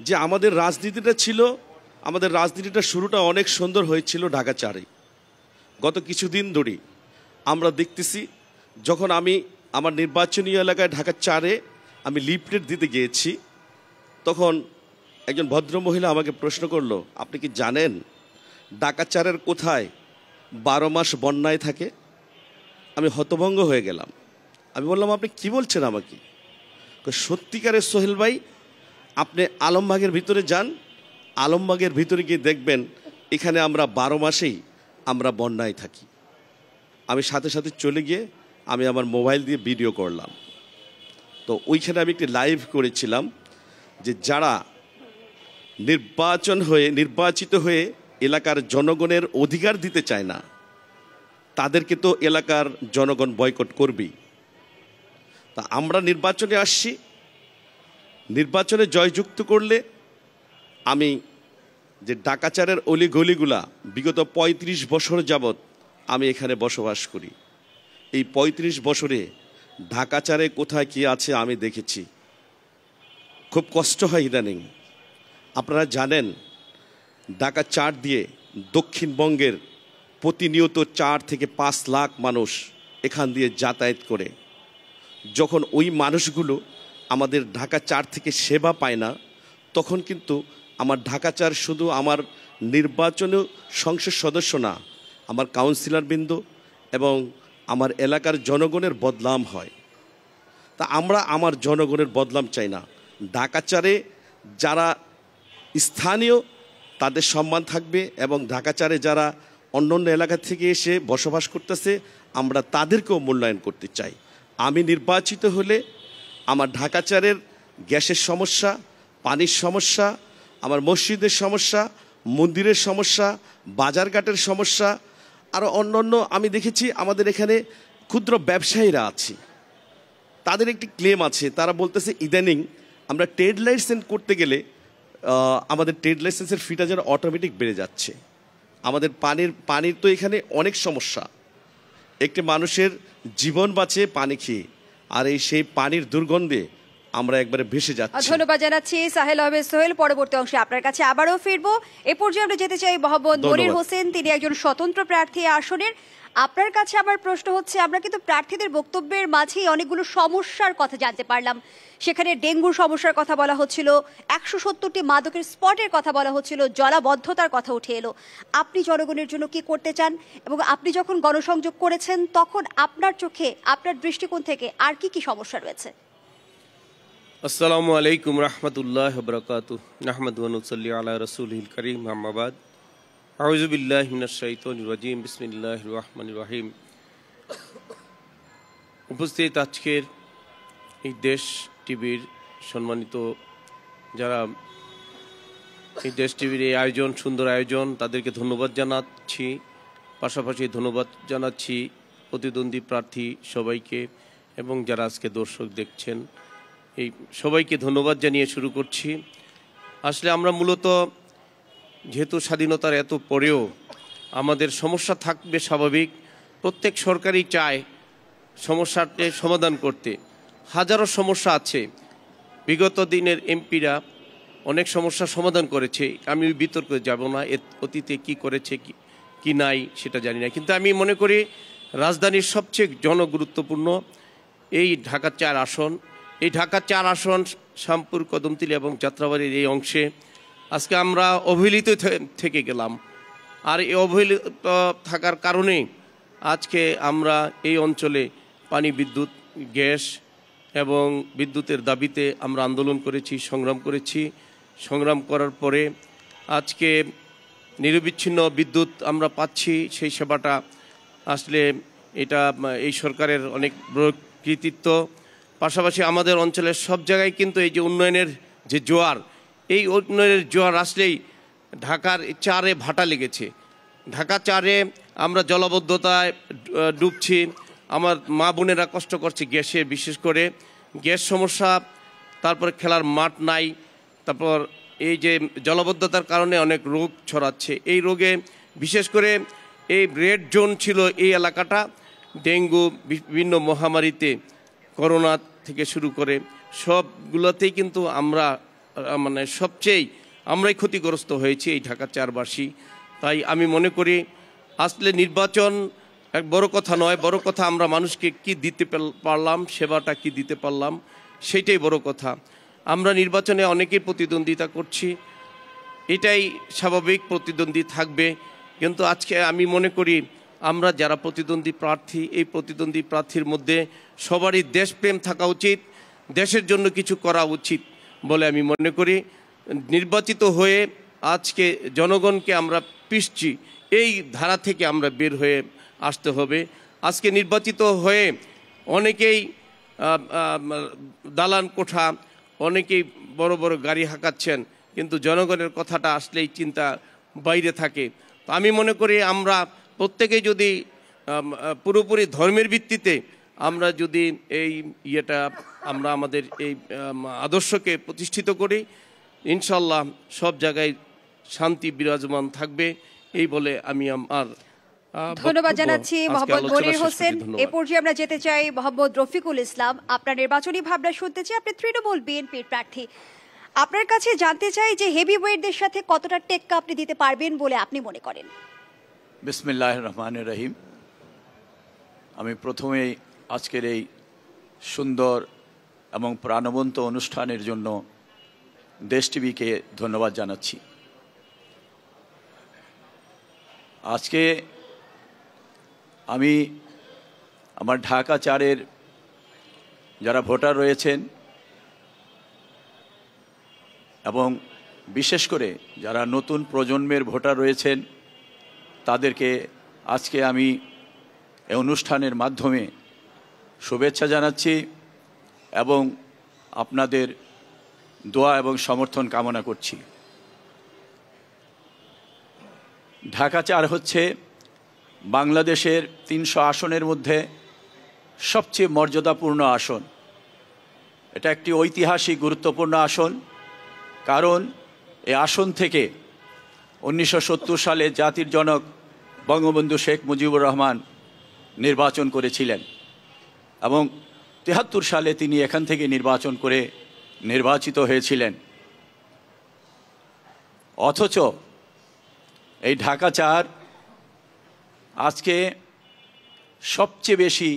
যে আমাদের রাজনীতিটা ছিল আমাদের রাজনীতিটা শুরুটা অনেক সুন্দর হয়েছিল ঢাকা চারে গত কিছুদিন ধরেই আমরা দেখতেছি যখন আমি আমার নির্বাচনী এলাকায় ঢাকা চারে আমি লিফলেট দিতে গিয়েছি তখন একজন ভদ্রমহিলা আমাকে প্রশ্ন করলো আপনি কি জানেন ঢাকা চারের কোথায় বারো মাস বন্যায় থাকে আমি হতভঙ্গ হয়ে গেলাম আমি বললাম আপনি কি বলছেন আমাকে সত্যিকারের সোহেল ভাই আপনি আলমবাগের ভিতরে যান আলমবাগের ভিতরে গিয়ে দেখবেন এখানে আমরা বারো মাসেই আমরা বন্যায় থাকি আমি সাথে সাথে চলে গিয়ে আমি আমার মোবাইল দিয়ে ভিডিও করলাম তো ওইখানে আমি একটি লাইভ করেছিলাম যে যারা নির্বাচন হয়ে নির্বাচিত হয়ে এলাকার জনগণের অধিকার দিতে চায় না তাদেরকে তো এলাকার জনগণ বয়কট করবেই তা আমরা নির্বাচনে আসছি নির্বাচনে জয়যুক্ত করলে আমি যে ডাকাচারের অলিগলিগুলা বিগত ৩৫ বছর যাবৎ আমি এখানে বসবাস করি এই ৩৫ বছরে ঢাকাচারে কোথায় কি আছে আমি দেখেছি খুব কষ্ট হয় ইদানিং আপনারা জানেন ডাকা চার দিয়ে দক্ষিণবঙ্গের প্রতিনিয়ত চার থেকে পাঁচ লাখ মানুষ এখান দিয়ে যাতায়াত করে যখন ওই মানুষগুলো আমাদের ঢাকা চার থেকে সেবা পায় না তখন কিন্তু আমার ঢাকা চার শুধু আমার নির্বাচনীয় সংসদ সদস্য না আমার কাউন্সিলরবৃন্দ এবং আমার এলাকার জনগণের বদলাম হয় তা আমরা আমার জনগণের বদলাম চাই না চারে যারা স্থানীয় তাদের সম্মান থাকবে এবং ঢাকাচারে যারা অন্য অন্য এলাকা থেকে এসে বসবাস করতেছে আমরা তাদেরকেও মূল্যায়ন করতে চাই আমি নির্বাচিত হলে আমার ঢাকাচারের গ্যাসের সমস্যা পানির সমস্যা আমার মসজিদের সমস্যা মন্দিরের সমস্যা বাজারঘাটের সমস্যা আরও অন্য অন্য আমি দেখেছি আমাদের এখানে ক্ষুদ্র ব্যবসায়ীরা আছে তাদের একটি ক্লেম আছে তারা বলতেছে ইদানিং আমরা ট্রেড লাইসেন্স করতে গেলে আমাদের ট্রেড লাইসেন্সের ফিটা যেন অটোমেটিক বেড়ে যাচ্ছে আমাদের পানির পানির তো এখানে অনেক সমস্যা একটি মানুষের জীবন বাঁচে পানি খেয়ে আর এই সেই পানির দুর্গন্ধে আমরা একবারে ভেসে যাচ্ছি ধন্যবাদ জানাচ্ছি সাহেল আহমেদ সোহেল পরবর্তী অংশে আপনার কাছে আবারও ফিরবো এ পর্যায়ে আমরা যেতে চাই মোহাম্মদ মনির হোসেন তিনি একজন স্বতন্ত্র প্রার্থী আসনের আপনার কাছে আমার প্রশ্ন হচ্ছে আমরা কিন্তু প্রার্থীদের বক্তব্যের মাঝেই অনেকগুলো সমস্যার কথা জানতে পারলাম সেখানে ডেঙ্গুর সমস্যার কথা বলা হচ্ছিল একশো সত্তরটি মাদকের স্পটের কথা বলা হচ্ছিল জলাবদ্ধতার কথা উঠে এলো আপনি জনগণের জন্য কি করতে চান এবং আপনি যখন গণসংযোগ করেছেন তখন আপনার চোখে আপনার দৃষ্টিকোণ থেকে আর কি কি সমস্যা রয়েছে আসসালামু আলাইকুম রহমতুল্লাহ বরকাত নাহমদ ওয়ানুসল্লি আলা রসুল করিম আহমাবাদ আউজুবিল্লাহ বিসমিল্লাহ রহমান রাহিম উপস্থিত আজকের এই দেশ টিভির সম্মানিত যারা এই দেশ টিভির এই আয়োজন সুন্দর আয়োজন তাদেরকে ধন্যবাদ জানাচ্ছি পাশাপাশি ধন্যবাদ জানাচ্ছি প্রতিদ্বন্দ্বী প্রার্থী সবাইকে এবং যারা আজকে দর্শক দেখছেন এই সবাইকে ধন্যবাদ জানিয়ে শুরু করছি আসলে আমরা মূলত যেহেতু স্বাধীনতার এত পরেও আমাদের সমস্যা থাকবে স্বাভাবিক প্রত্যেক সরকারই চায় সমস্যাটি সমাধান করতে হাজারো সমস্যা আছে বিগত দিনের এমপিরা অনেক সমস্যা সমাধান করেছে আমি বিতর্ক যাব না অতীতে কী করেছে কি কি নাই সেটা জানি না কিন্তু আমি মনে করি রাজধানীর সবচেয়ে জনগুরুত্বপূর্ণ এই ঢাকা চার আসন এই ঢাকা চার আসন শ্যামপুর কদমতিলি এবং যাত্রাবাড়ির এই অংশে আজকে আমরা অবহেলিত থেকে গেলাম আর এই অবহেলিত থাকার কারণে আজকে আমরা এই অঞ্চলে পানি বিদ্যুৎ গ্যাস এবং বিদ্যুতের দাবিতে আমরা আন্দোলন করেছি সংগ্রাম করেছি সংগ্রাম করার পরে আজকে নিরবিচ্ছিন্ন বিদ্যুৎ আমরা পাচ্ছি সেই সেবাটা আসলে এটা এই সরকারের অনেক প্রকৃতিত্ব পাশাপাশি আমাদের অঞ্চলের সব জায়গায় কিন্তু এই যে উন্নয়নের যে জোয়ার এই উন্নয়নের জোয়ার আসলেই ঢাকার চারে ভাটা লেগেছে ঢাকা চারে আমরা জলবদ্ধতায় ডুবছি আমার মা বোনেরা কষ্ট করছে গ্যাসে বিশেষ করে গ্যাস সমস্যা তারপর খেলার মাঠ নাই তারপর এই যে জলবদ্ধতার কারণে অনেক রোগ ছড়াচ্ছে এই রোগে বিশেষ করে এই রেড জোন ছিল এই এলাকাটা ডেঙ্গু বিভিন্ন মহামারীতে করোনা থেকে শুরু করে সবগুলোতেই কিন্তু আমরা মানে সবচেয়ে আমরাই ক্ষতিগ্রস্ত হয়েছি এই ঢাকা চারবাসী তাই আমি মনে করি আসলে নির্বাচন এক বড় কথা নয় বড় কথা আমরা মানুষকে কি দিতে পারলাম সেবাটা কি দিতে পারলাম সেটাই বড় কথা আমরা নির্বাচনে অনেকেই প্রতিদ্বন্দ্বিতা করছি এটাই স্বাভাবিক প্রতিদ্বন্দ্বী থাকবে কিন্তু আজকে আমি মনে করি আমরা যারা প্রতিদ্বন্দ্বী প্রার্থী এই প্রতিদ্বন্দ্বী প্রার্থীর মধ্যে সবারই দেশপ্রেম থাকা উচিত দেশের জন্য কিছু করা উচিত বলে আমি মনে করি নির্বাচিত হয়ে আজকে জনগণকে আমরা পিসছি এই ধারা থেকে আমরা বের হয়ে আসতে হবে আজকে নির্বাচিত হয়ে অনেকেই দালান কোঠা অনেকেই বড় বড় গাড়ি হাঁকাচ্ছেন কিন্তু জনগণের কথাটা আসলেই চিন্তা বাইরে থাকে তো আমি মনে করি আমরা প্রত্যেকে যদি পুরোপুরি ধর্মের ভিত্তিতে আমরা যদি এই ইয়েটা আমরা আমাদের এই আদর্শকে প্রতিষ্ঠিত করি ইনশাল্লাহ সব জায়গায় শান্তি বিরাজমান থাকবে এই বলে আমি আমার ধন্যবাদ জানাচ্ছি মোহাম্মদ মনির হোসেন এ পর্যায়ে আমরা যেতে চাই মোহাম্মদ রফিকুল ইসলাম আপনার নির্বাচনী ভাবনা শুনতে চাই আপনি তৃণমূল বিএনপির প্রার্থী আপনার কাছে জানতে চাই যে হেভি ওয়েটদের সাথে কতটা টেক্কা আপনি দিতে পারবেন বলে আপনি মনে করেন বিসমিল্লাহ রহমান রহিম আমি প্রথমেই আজকের এই সুন্দর এবং প্রাণবন্ত অনুষ্ঠানের জন্য দেশ টিভিকে ধন্যবাদ জানাচ্ছি আজকে আমি আমার ঢাকা চারের যারা ভোটার রয়েছেন এবং বিশেষ করে যারা নতুন প্রজন্মের ভোটার রয়েছেন তাদেরকে আজকে আমি এই অনুষ্ঠানের মাধ্যমে শুভেচ্ছা জানাচ্ছি এবং আপনাদের দোয়া এবং সমর্থন কামনা করছি ঢাকা চার হচ্ছে বাংলাদেশের তিনশো আসনের মধ্যে সবচেয়ে মর্যাদাপূর্ণ আসন এটা একটি ঐতিহাসিক গুরুত্বপূর্ণ আসন কারণ এ আসন থেকে উনিশশো সালে জাতির জনক বঙ্গবন্ধু শেখ মুজিবুর রহমান নির্বাচন করেছিলেন এবং তেহাত্তর সালে তিনি এখান থেকে নির্বাচন করে নির্বাচিত হয়েছিলেন অথচ এই ঢাকা চার আজকে সবচেয়ে বেশি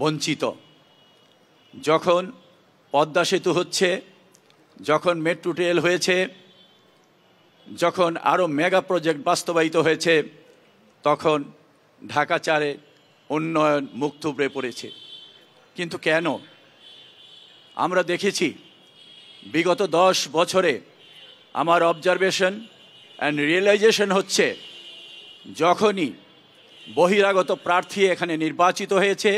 বঞ্চিত যখন পদ্মা সেতু হচ্ছে যখন মেট্রো রেল হয়েছে যখন আরও মেগা প্রজেক্ট বাস্তবায়িত হয়েছে তখন ঢাকা চারে উন্নয়ন মুখ থুবড়ে পড়েছে কিন্তু কেন আমরা দেখেছি বিগত দশ বছরে আমার অবজারভেশন অ্যান্ড রিয়েলাইজেশন হচ্ছে যখনই বহিরাগত প্রার্থী এখানে নির্বাচিত হয়েছে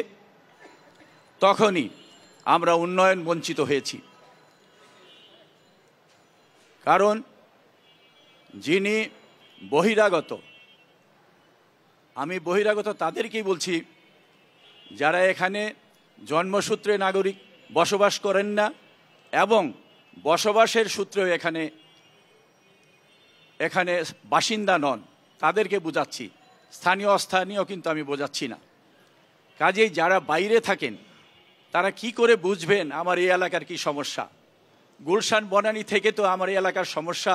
তখনই আমরা উন্নয়ন বঞ্চিত হয়েছি কারণ যিনি বহিরাগত আমি বহিরাগত তাদেরকেই বলছি যারা এখানে জন্মসূত্রে নাগরিক বসবাস করেন না এবং বসবাসের সূত্রেও এখানে এখানে বাসিন্দা নন তাদেরকে বোঝাচ্ছি স্থানীয় অস্থানীয় কিন্তু আমি বোঝাচ্ছি না কাজেই যারা বাইরে থাকেন তারা কি করে বুঝবেন আমার এই এলাকার কি সমস্যা গুলশান বনানি থেকে তো আমার এই এলাকার সমস্যা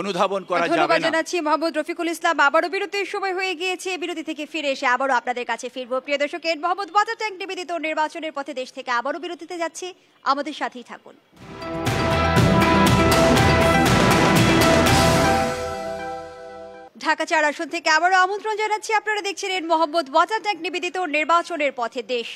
অনুধাবন করা যাবে না ধন্যবাদ জানাচ্ছি মোহাম্মদ রফিকুল ইসলাম আবারও বিরতির সময় হয়ে গিয়েছে বিরতি থেকে ফিরে এসে আবারও আপনাদের কাছে ফিরবো প্রিয় দর্শক এর মোহাম্মদ ওয়াটার ট্যাঙ্ক নিবেদিত নির্বাচনের পথে দেশ থেকে আবারও বিরতিতে যাচ্ছি আমাদের সাথেই থাকুন ঢাকা চার আসন থেকে আবারও আমন্ত্রণ জানাচ্ছি আপনারা দেখছেন এর মোহাম্মদ ওয়াটার ট্যাঙ্ক নিবেদিত নির্বাচনের পথে দেশ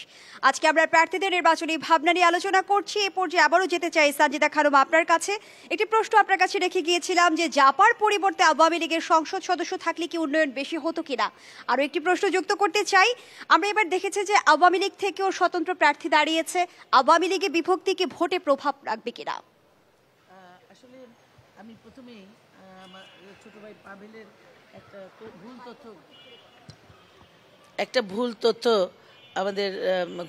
আজকে আমরা প্রার্থীদের নির্বাচনী ভাবনা নিয়ে আলোচনা করছি এ পর্যায়ে আবারও যেতে চাই সাজিদা খানম আপনার কাছে একটি প্রশ্ন আপনার কাছে রেখে গিয়েছিলাম যে জাপার পরিবর্তে আওয়ামী লীগের সংসদ সদস্য থাকলে কি উন্নয়ন বেশি হতো কিনা আরও একটি প্রশ্ন যুক্ত করতে চাই আমরা এবার দেখেছি যে আওয়ামী লীগ থেকেও স্বতন্ত্র প্রার্থী দাঁড়িয়েছে আওয়ামী লীগে বিভক্তিকে ভোটে প্রভাব রাখবে কিনা আসলে আমি প্রথমেই আমার ভাই একটা ভুল তথ্য আমাদের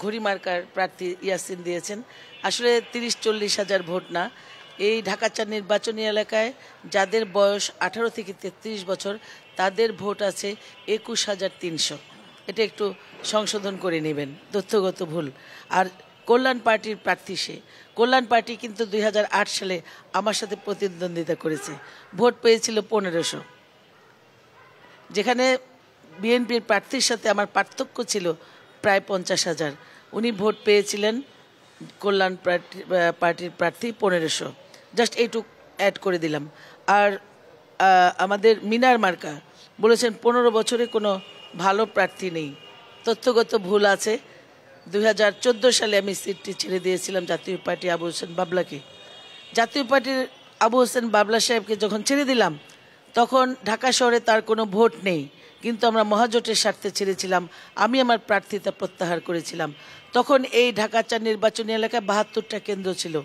ঘড়ি মার্কার প্রার্থী ইয়াসিন দিয়েছেন আসলে তিরিশ চল্লিশ হাজার ভোট না এই ঢাকা চার নির্বাচনী এলাকায় যাদের বয়স আঠারো থেকে তেত্রিশ বছর তাদের ভোট আছে একুশ হাজার তিনশো এটা একটু সংশোধন করে নেবেন তথ্যগত ভুল আর কল্যাণ পার্টির প্রার্থী সে কল্যাণ পার্টি কিন্তু দুই সালে আমার সাথে প্রতিদ্বন্দ্বিতা করেছে ভোট পেয়েছিল পনেরোশো যেখানে বিএনপির প্রার্থীর সাথে আমার পার্থক্য ছিল প্রায় পঞ্চাশ হাজার উনি ভোট পেয়েছিলেন কল্যাণ পার্টি পার্টির প্রার্থী পনেরোশো জাস্ট এইটুক অ্যাড করে দিলাম আর আমাদের মিনার মার্কা বলেছেন পনেরো বছরে কোনো ভালো প্রার্থী নেই তথ্যগত ভুল আছে দুই সালে আমি সিটটি ছেড়ে দিয়েছিলাম জাতীয় পার্টি আবু হোসেন বাবলাকে জাতীয় পার্টির আবু হোসেন বাবলা সাহেবকে যখন ছেড়ে দিলাম তখন ঢাকা শহরে তার কোনো ভোট নেই কিন্তু আমরা মহাজোটের স্বার্থে ছেড়েছিলাম আমি আমার প্রার্থিতা প্রত্যাহার করেছিলাম তখন এই ঢাকা চার নির্বাচনী এলাকায় বাহাত্তরটা কেন্দ্র ছিল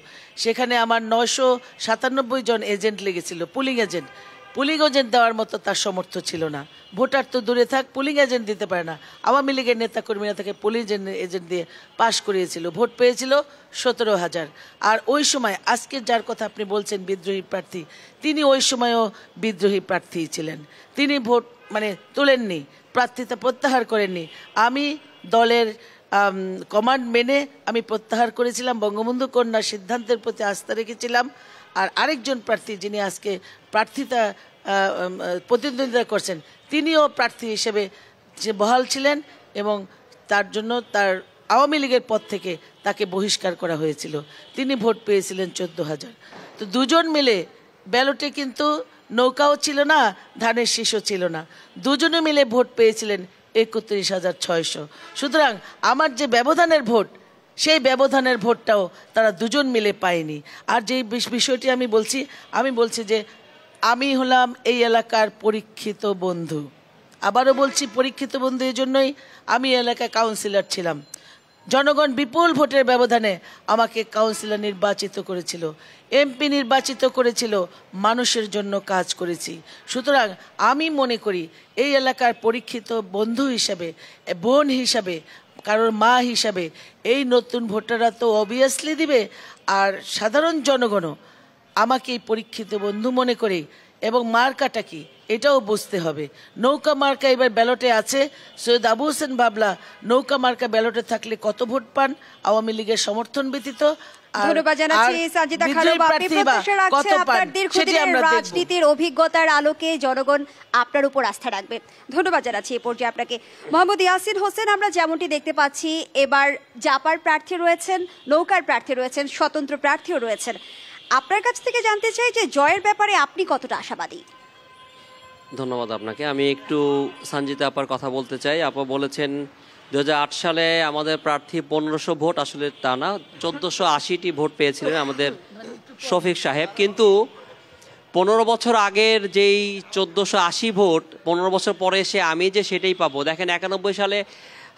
সেখানে আমার নয়শো সাতানব্বই জন এজেন্ট লেগেছিল পুলিং এজেন্ট পুলিং এজেন্ট দেওয়ার মতো তার সমর্থ ছিল না ভোটার তো দূরে থাক পুলিং এজেন্ট দিতে পারে না আওয়ামী লীগের নেতাকর্মীরা তাকে পুলিং এজেন্ট দিয়ে পাশ করিয়েছিল ভোট পেয়েছিল সতেরো হাজার আর ওই সময় আজকের যার কথা আপনি বলছেন বিদ্রোহী প্রার্থী তিনি ওই সময়ও বিদ্রোহী প্রার্থী ছিলেন তিনি ভোট মানে তোলেননি প্রার্থীতা প্রত্যাহার করেননি আমি দলের কমান্ড মেনে আমি প্রত্যাহার করেছিলাম বঙ্গবন্ধু কন্যা সিদ্ধান্তের প্রতি আস্থা রেখেছিলাম আর আরেকজন প্রার্থী যিনি আজকে প্রার্থিতা প্রতিদ্বন্দ্বিতা করছেন তিনিও প্রার্থী হিসেবে যে বহাল ছিলেন এবং তার জন্য তার আওয়ামী লীগের পদ থেকে তাকে বহিষ্কার করা হয়েছিল তিনি ভোট পেয়েছিলেন চোদ্দ হাজার তো দুজন মিলে ব্যালটে কিন্তু নৌকাও ছিল না ধানের শিশু ছিল না দুজনে মিলে ভোট পেয়েছিলেন একত্রিশ হাজার ছয়শো সুতরাং আমার যে ব্যবধানের ভোট সেই ব্যবধানের ভোটটাও তারা দুজন মিলে পায়নি আর যেই বিষয়টি আমি বলছি আমি বলছি যে আমি হলাম এই এলাকার পরীক্ষিত বন্ধু আবারও বলছি পরীক্ষিত বন্ধু এই জন্যই আমি এলাকায় কাউন্সিলর ছিলাম জনগণ বিপুল ভোটের ব্যবধানে আমাকে কাউন্সিলর নির্বাচিত করেছিল এমপি নির্বাচিত করেছিল মানুষের জন্য কাজ করেছি সুতরাং আমি মনে করি এই এলাকার পরীক্ষিত বন্ধু হিসাবে বোন হিসাবে কারোর মা হিসাবে এই নতুন ভোটাররা তো অবভিয়াসলি দিবে আর সাধারণ জনগণও আমাকে এই পরীক্ষিত বন্ধু মনে করে এবং মার্কাটা কি এটাও বুঝতে হবে নৌকা মার্কা এবার ব্যালটে আছে সৈয়দ আবু হোসেন বাবলা নৌকা মার্কা ব্যালটে থাকলে কত ভোট পান আওয়ামী লীগের সমর্থন ব্যতীত রাজনীতির অভিজ্ঞতার আলোকে জনগণ আপনার উপর আস্থা রাখবে ধন্যবাদ জানাচ্ছি এ পর্যায়ে আপনাকে মোহাম্মদ ইয়াসিন হোসেন আমরা যেমনটি দেখতে পাচ্ছি এবার জাপার প্রার্থী রয়েছেন নৌকার প্রার্থী রয়েছেন স্বতন্ত্র প্রার্থীও রয়েছেন আপনার কাছ থেকে জানতে চাই যে জয়ের ব্যাপারে আপনি কতটা আশাবাদী ধন্যবাদ আপনাকে আমি একটু সঞ্জিতা আপার কথা বলতে চাই আপা বলেছেন দু সালে আমাদের প্রার্থী পনেরোশো ভোট আসলে তা না চোদ্দোশো আশিটি ভোট পেয়েছিলেন আমাদের শফিক সাহেব কিন্তু পনেরো বছর আগের যেই চোদ্দোশো আশি ভোট পনেরো বছর পরে এসে আমি যে সেটাই পাবো দেখেন একানব্বই সালে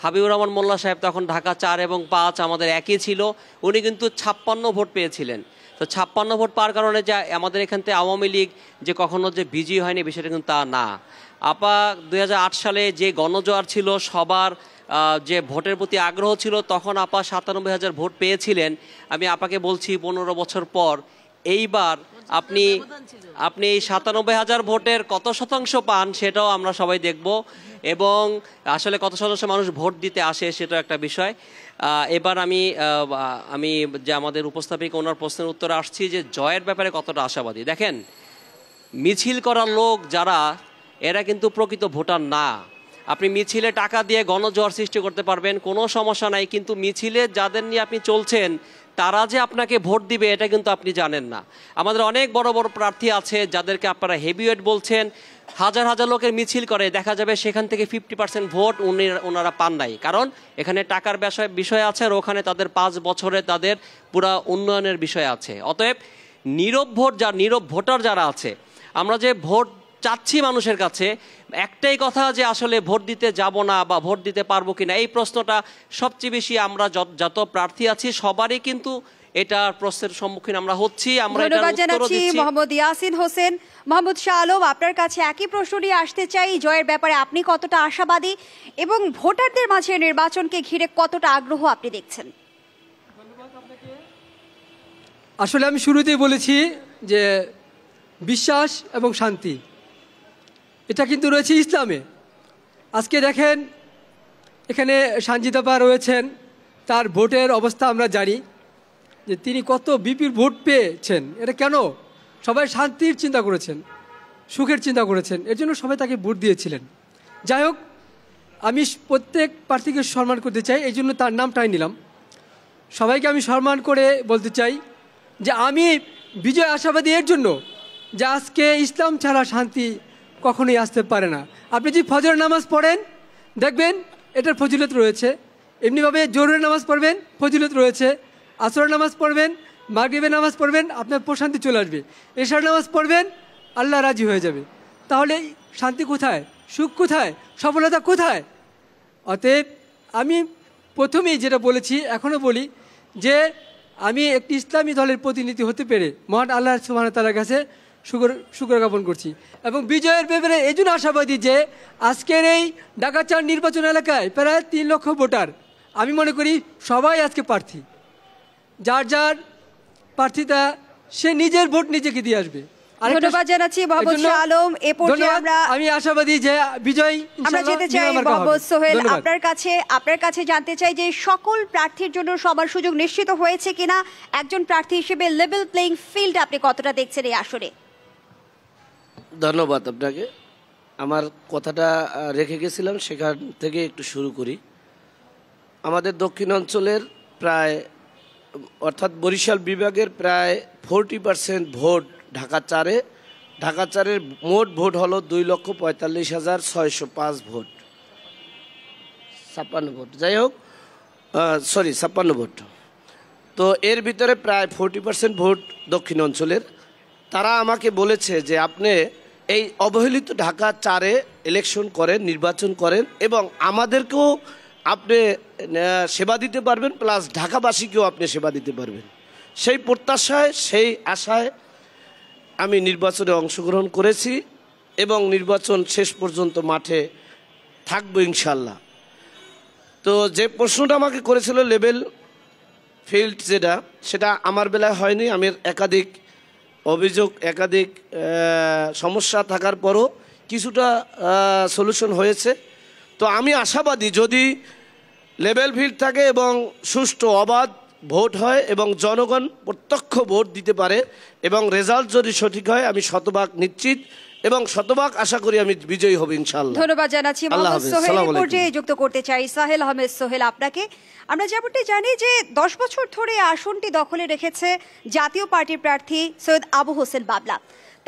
হাবিবুর রহমান মোল্লা সাহেব তখন ঢাকা চার এবং পাঁচ আমাদের একই ছিল উনি কিন্তু ছাপ্পান্ন ভোট পেয়েছিলেন তো ছাপ্পান্ন ভোট পাওয়ার কারণে যে আমাদের এখান থেকে আওয়ামী লীগ যে কখনো যে বিজয় হয়নি বিষয়টা কিন্তু তা না আপা 2008 সালে যে গণজোয়ার ছিল সবার যে ভোটের প্রতি আগ্রহ ছিল তখন আপা সাতানব্বই হাজার ভোট পেয়েছিলেন আমি আপাকে বলছি পনেরো বছর পর এইবার আপনি আপনি সাতানব্বই হাজার ভোটের কত শতাংশ পান সেটাও আমরা সবাই দেখব এবং আসলে কত শতাংশ মানুষ ভোট দিতে আসে সেটাও একটা বিষয় এবার আমি আমি যে আমাদের উপস্থাপিকা ওনার প্রশ্নের উত্তরে আসছি যে জয়ের ব্যাপারে কতটা আশাবাদী দেখেন মিছিল করার লোক যারা এরা কিন্তু প্রকৃত ভোটার না আপনি মিছিলে টাকা দিয়ে গণজোয়ার সৃষ্টি করতে পারবেন কোনো সমস্যা নাই কিন্তু মিছিলে যাদের নিয়ে আপনি চলছেন তারা যে আপনাকে ভোট দিবে এটা কিন্তু আপনি জানেন না আমাদের অনেক বড় বড় প্রার্থী আছে যাদেরকে আপনারা হেভিওয়েট বলছেন হাজার হাজার লোকের মিছিল করে দেখা যাবে সেখান থেকে ফিফটি পার্সেন্ট ভোট উনি ওনারা পান নাই কারণ এখানে টাকার বিষয় বিষয় আছে আর ওখানে তাদের পাঁচ বছরে তাদের পুরা উন্নয়নের বিষয় আছে অতএব নীরব ভোট যা নীরব ভোটার যারা আছে আমরা যে ভোট চাচ্ছি মানুষের কাছে একটাই কথা যে আসলে ভোট দিতে যাব না বা ভোট দিতে পারবো কিনা এই প্রশ্নটা সবচেয়ে বেশি আমরা যত প্রার্থী আছি সবারই কিন্তু এটা প্রশ্নের সম্মুখীন আমরা হচ্ছি আমরা ধন্যবাদ জানাচ্ছি মোহাম্মদ ইয়াসিন হোসেন মোহাম্মদ শাহ আলম আপনার কাছে একই প্রশ্ন নিয়ে আসতে চাই জয়ের ব্যাপারে আপনি কতটা আশাবাদী এবং ভোটারদের মাঝে নির্বাচনকে ঘিরে কতটা আগ্রহ আপনি দেখছেন আসলে আমি শুরুতেই বলেছি যে বিশ্বাস এবং শান্তি এটা কিন্তু রয়েছে ইসলামে আজকে দেখেন এখানে সানজিদাপা রয়েছেন তার ভোটের অবস্থা আমরা জানি যে তিনি কত বিপির ভোট পেয়েছেন এটা কেন সবাই শান্তির চিন্তা করেছেন সুখের চিন্তা করেছেন এর জন্য সবাই তাকে ভোট দিয়েছিলেন যাই হোক আমি প্রত্যেক প্রার্থীকে সম্মান করতে চাই এই জন্য তার নামটাই নিলাম সবাইকে আমি সম্মান করে বলতে চাই যে আমি বিজয় আশাবাদী এর জন্য যে আজকে ইসলাম ছাড়া শান্তি কখনোই আসতে পারে না আপনি যদি ফজর নামাজ পড়েন দেখবেন এটার ফজিলত রয়েছে এমনিভাবে জরুরের নামাজ পড়বেন ফজিলত রয়েছে আসরের নামাজ পড়বেন মাগরীবের নামাজ পড়বেন আপনার প্রশান্তি চলে আসবে এশার নামাজ পড়বেন আল্লাহ রাজি হয়ে যাবে তাহলে শান্তি কোথায় সুখ কোথায় সফলতা কোথায় অতএব আমি প্রথমেই যেটা বলেছি এখনও বলি যে আমি একটি ইসলামী দলের প্রতিনিধি হতে পেরে মহান আল্লাহ তালার কাছে শুকর শুকর জ্ঞাপন করছি এবং বিজয়ের ব্যাপারে এই জন্য আশাবাদী যে আজকের এই ঢাকা নির্বাচন এলাকায় প্রায় তিন লক্ষ ভোটার আমি মনে করি সবাই আজকে প্রার্থী যার যার প্রার্থীতা সে নিজের ভোট নিজেকে দিয়ে আসবে ধন্যবাদ জানাচ্ছি মোহাম্মদ আমি আশাবাদী যে বিজয় আমরা আপনার কাছে আপনার কাছে জানতে চাই যে সকল প্রার্থীর জন্য সবার সুযোগ নিশ্চিত হয়েছে কিনা একজন প্রার্থী হিসেবে লেভেল প্লেইং ফিল্ড আপনি কতটা দেখছেন এই আসরে ধন্যবাদ আপনাকে আমার কথাটা রেখে গেছিলাম সেখান থেকে একটু শুরু করি আমাদের দক্ষিণ অঞ্চলের প্রায় অর্থাৎ বরিশাল বিভাগের প্রায় ফোরটি পার্সেন্ট ভোট ঢাকা চারে ঢাকা চারের মোট ভোট হলো দুই লক্ষ পঁয়তাল্লিশ হাজার ছয়শো পাঁচ ভোট ছাপ্পান্ন ভোট যাই হোক সরি ছাপ্পান্ন ভোট তো এর ভিতরে প্রায় ফোরটি পার্সেন্ট ভোট দক্ষিণ অঞ্চলের তারা আমাকে বলেছে যে আপনি এই অবহেলিত ঢাকা চারে ইলেকশন করেন নির্বাচন করেন এবং আমাদেরকেও আপনি সেবা দিতে পারবেন প্লাস ঢাকাবাসীকেও আপনি সেবা দিতে পারবেন সেই প্রত্যাশায় সেই আশায় আমি নির্বাচনে অংশগ্রহণ করেছি এবং নির্বাচন শেষ পর্যন্ত মাঠে থাকবো ইনশাল্লাহ তো যে প্রশ্নটা আমাকে করেছিল লেভেল ফিল্ড যেটা সেটা আমার বেলায় হয়নি আমি একাধিক অভিযোগ একাধিক সমস্যা থাকার পরও কিছুটা সলিউশন হয়েছে তো আমি আশাবাদী যদি লেভেল ফিল্ড থাকে এবং সুষ্ঠু অবাধ ভোট হয় এবং জনগণ প্রত্যক্ষ ভোট দিতে পারে এবং রেজাল্ট যদি সঠিক হয় আমি শতভাগ নিশ্চিত এবং শতভাগ আশা করি আমি বিজয়ী হব ইনশাআল্লাহ ধন্যবাদ জানাচ্ছি মোহাম্মদ সোহেল রিপোর্টে যুক্ত করতে চাই সাহেল আহমেদ সোহেল আপনাকে আমরা যেমনটি জানি যে দশ বছর ধরে আসনটি দখলে রেখেছে জাতীয় পার্টির প্রার্থী সৈয়দ আবু হোসেন বাবলা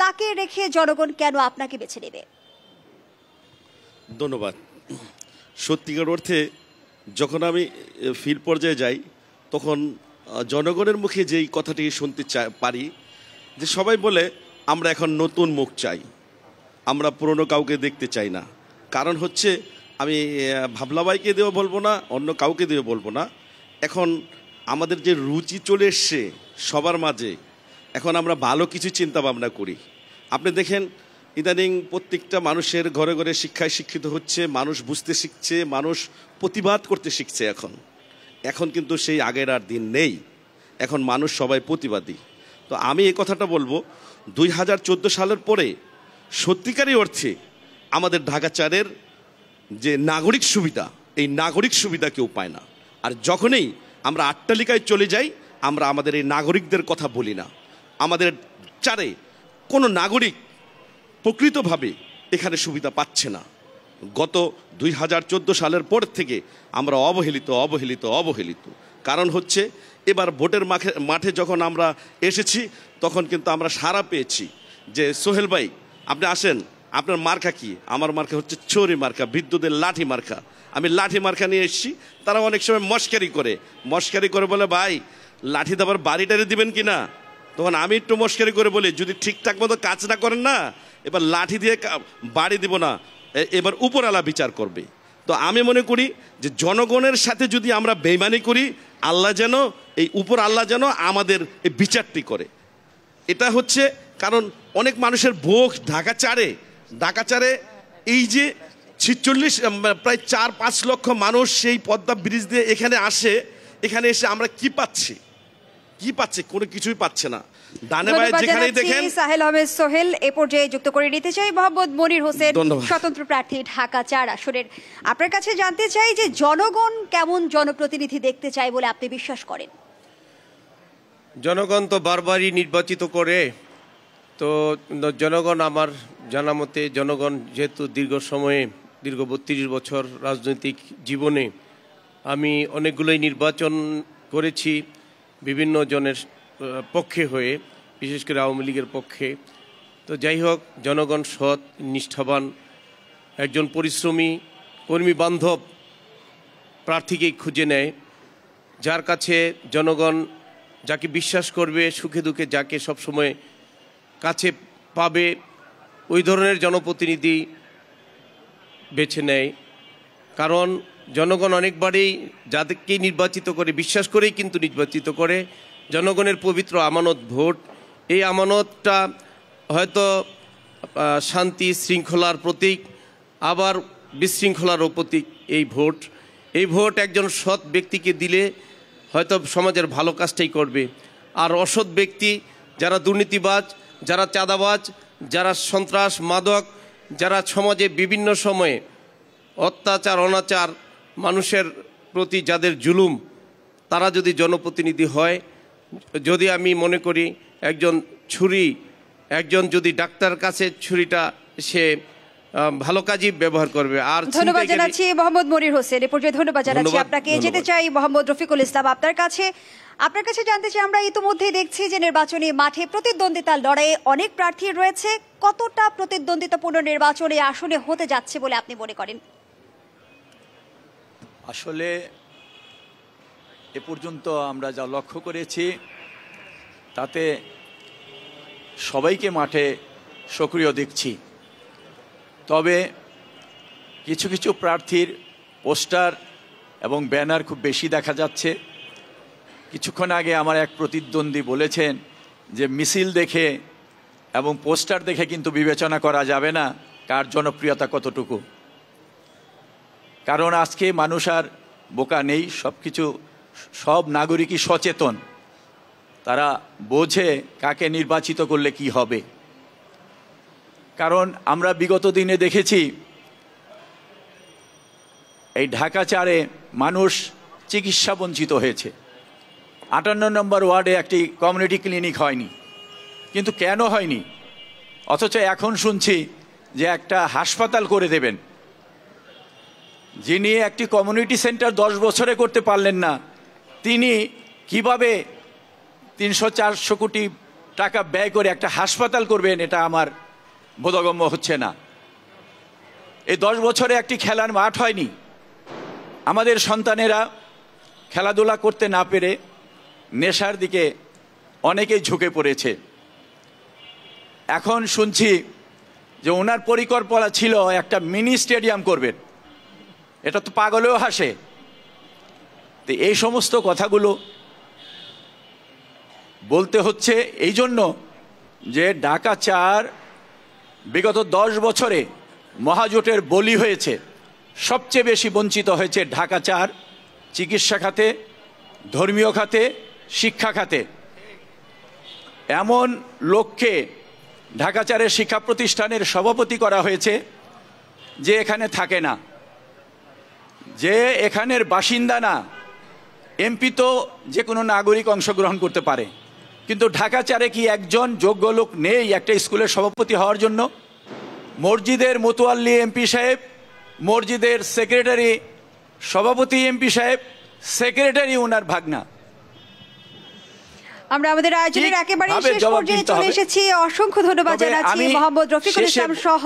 তাকে রেখে জনগণ কেন আপনাকে বেছে নেবে ধন্যবাদ সত্যিকার অর্থে যখন আমি ফিল পর্যায়ে যাই তখন জনগণের মুখে যেই কথাটি শুনতে পারি যে সবাই বলে আমরা এখন নতুন মুখ চাই আমরা পুরনো কাউকে দেখতে চাই না কারণ হচ্ছে আমি ভাবলাবাইকে দেওয়া বলবো না অন্য কাউকে দেওয়া বলবো না এখন আমাদের যে রুচি চলে এসছে সবার মাঝে এখন আমরা ভালো কিছু চিন্তা ভাবনা করি আপনি দেখেন ইদানিং প্রত্যেকটা মানুষের ঘরে ঘরে শিক্ষায় শিক্ষিত হচ্ছে মানুষ বুঝতে শিখছে মানুষ প্রতিবাদ করতে শিখছে এখন এখন কিন্তু সেই আগের আর দিন নেই এখন মানুষ সবাই প্রতিবাদী তো আমি এই কথাটা বলবো দুই সালের পরে সত্যিকারই অর্থে আমাদের ঢাকা চারের যে নাগরিক সুবিধা এই নাগরিক সুবিধা কেউ পায় না আর যখনই আমরা আট্টালিকায় চলে যাই আমরা আমাদের এই নাগরিকদের কথা বলি না আমাদের চারে কোনো নাগরিক প্রকৃতভাবে এখানে সুবিধা পাচ্ছে না গত দুই সালের পর থেকে আমরা অবহেলিত অবহেলিত অবহেলিত কারণ হচ্ছে এবার ভোটের মাঠে মাঠে যখন আমরা এসেছি তখন কিন্তু আমরা সারা পেয়েছি যে সোহেল ভাই আপনি আসেন আপনার মার্কা কি আমার মার্কা হচ্ছে চোরি মার্কা বিদ্যুতের লাঠি মার্কা আমি লাঠি মার্কা নিয়ে এসেছি তারা অনেক সময় মস্কারি করে মস্কারি করে বলে ভাই লাঠি দাবার বাড়িটারে দিবেন কি না তখন আমি একটু মস্কারি করে বলি যদি ঠিকঠাক মতো কাজ না করেন না এবার লাঠি দিয়ে বাড়ি দিব না এবার উপরালা বিচার করবে তো আমি মনে করি যে জনগণের সাথে যদি আমরা বেইমানি করি আল্লাহ যেন এই উপর আল্লাহ যেন আমাদের এই বিচারটি করে এটা হচ্ছে কারণ অনেক মানুষের ভোগ ঢাকা চারে ঢাকা চারে এই যে ছিচল্লিশ প্রায় চার পাঁচ লক্ষ মানুষ সেই পদ্মা ব্রিজ দিয়ে এখানে আসে এখানে এসে আমরা কি পাচ্ছি কি পাচ্ছে কোনো কিছুই পাচ্ছে না সাহেল সোহেল এ পর্যায়ে যুক্ত করে নিতে চাই মনির হোসেন স্বতন্ত্র প্রার্থী ঢাকা চার আপনার কাছে জানতে চাই যে জনগণ কেমন জনপ্রতিনিধি দেখতে বলে আপনি বিশ্বাস করেন জনগণ তো বারবারই নির্বাচিত করে তো জনগণ আমার জানা মতে জনগণ যেহেতু দীর্ঘ সময়ে দীর্ঘ বত্রিশ বছর রাজনৈতিক জীবনে আমি অনেকগুলোই নির্বাচন করেছি বিভিন্ন জনের পক্ষে হয়ে বিশেষ করে আওয়ামী লীগের পক্ষে তো যাই হোক জনগণ সৎ নিষ্ঠাবান একজন পরিশ্রমী কর্মী বান্ধব প্রার্থীকেই খুঁজে নেয় যার কাছে জনগণ যাকে বিশ্বাস করবে সুখে দুঃখে যাকে সবসময় কাছে পাবে ওই ধরনের জনপ্রতিনিধি বেছে নেয় কারণ জনগণ অনেকবারেই যাদেরকেই নির্বাচিত করে বিশ্বাস করেই কিন্তু নির্বাচিত করে জনগণের পবিত্র আমানত ভোট এই আমানতটা হয়তো শান্তি শৃঙ্খলার প্রতীক আবার বিশৃঙ্খলারও প্রতীক এই ভোট এই ভোট একজন সৎ ব্যক্তিকে দিলে হয়তো সমাজের ভালো কাজটাই করবে আর অসৎ ব্যক্তি যারা দুর্নীতিবাজ যারা চাঁদাবাজ যারা সন্ত্রাস মাদক যারা সমাজে বিভিন্ন সময়ে অত্যাচার অনাচার মানুষের প্রতি যাদের জুলুম তারা যদি জনপ্রতিনিধি হয় যদি আমি মনে করি একজন ছুরি একজন যদি ডাক্তার কাছে ছুরিটা সে ভালো কাজই ব্যবহার করবে আর ধন্যবাদ জানাচ্ছি মোহাম্মদ মনির হোসেন এ পর্যায়ে ধন্যবাদ জানাচ্ছি আপনাকে যেতে চাই মোহাম্মদ রফিকুল ইসলাম আপনার কাছে আপনার কাছে জানতে চাই আমরা ইতিমধ্যেই দেখছি যে নির্বাচনী মাঠে প্রতিদ্বন্দ্বিতার লড়াইয়ে অনেক প্রার্থী রয়েছে কতটা প্রতিদ্বন্দ্বিতাপূর্ণ নির্বাচনে আসনে হতে যাচ্ছে বলে আপনি মনে করেন আসলে এ পর্যন্ত আমরা যা লক্ষ্য করেছি তাতে সবাইকে মাঠে সক্রিয় দেখছি তবে কিছু কিছু প্রার্থীর পোস্টার এবং ব্যানার খুব বেশি দেখা যাচ্ছে কিছুক্ষণ আগে আমার এক প্রতিদ্বন্দ্বী বলেছেন যে মিছিল দেখে এবং পোস্টার দেখে কিন্তু বিবেচনা করা যাবে না কার জনপ্রিয়তা কতটুকু কারণ আজকে মানুষ আর বোকা নেই সব কিছু সব নাগরিকই সচেতন তারা বোঝে কাকে নির্বাচিত করলে কি হবে কারণ আমরা বিগত দিনে দেখেছি এই ঢাকা চারে মানুষ চিকিৎসা বঞ্চিত হয়েছে আটান্ন নম্বর ওয়ার্ডে একটি কমিউনিটি ক্লিনিক হয়নি কিন্তু কেন হয়নি অথচ এখন শুনছি যে একটা হাসপাতাল করে দেবেন যিনি একটি কমিউনিটি সেন্টার দশ বছরে করতে পারলেন না তিনি কিভাবে তিনশো চারশো কোটি টাকা ব্যয় করে একটা হাসপাতাল করবেন এটা আমার বোধগম্য হচ্ছে না এই দশ বছরে একটি খেলার মাঠ হয়নি আমাদের সন্তানেরা খেলাধুলা করতে না পেরে নেশার দিকে অনেকেই ঝুঁকে পড়েছে এখন শুনছি যে ওনার পরিকল্পনা ছিল একটা মিনি স্টেডিয়াম করবেন এটা তো পাগলেও হাসে তো এই সমস্ত কথাগুলো বলতে হচ্ছে এই জন্য যে ঢাকা চার বিগত দশ বছরে মহাজোটের বলি হয়েছে সবচেয়ে বেশি বঞ্চিত হয়েছে ঢাকা চার চিকিৎসা খাতে ধর্মীয় খাতে শিক্ষা খাতে এমন লক্ষ্যে ঢাকাচারের শিক্ষা প্রতিষ্ঠানের সভাপতি করা হয়েছে যে এখানে থাকে না যে এখানের বাসিন্দা না এমপি তো যে কোনো নাগরিক অংশগ্রহণ করতে পারে কিন্তু ঢাকাচারে কি একজন যোগ্য লোক নেই একটা স্কুলের সভাপতি হওয়ার জন্য মসজিদের মতুয়াল্লি এমপি সাহেব মসজিদের সেক্রেটারি সভাপতি এমপি সাহেব সেক্রেটারি ওনার ভাগনা আমরা আমাদের আয়োজনের একেবারে শেষ পর্যায়ে চলে এসেছি অসংখ্য ধন্যবাদ জানাচ্ছি মোহাম্মদ রফিকুল ইসলাম সহ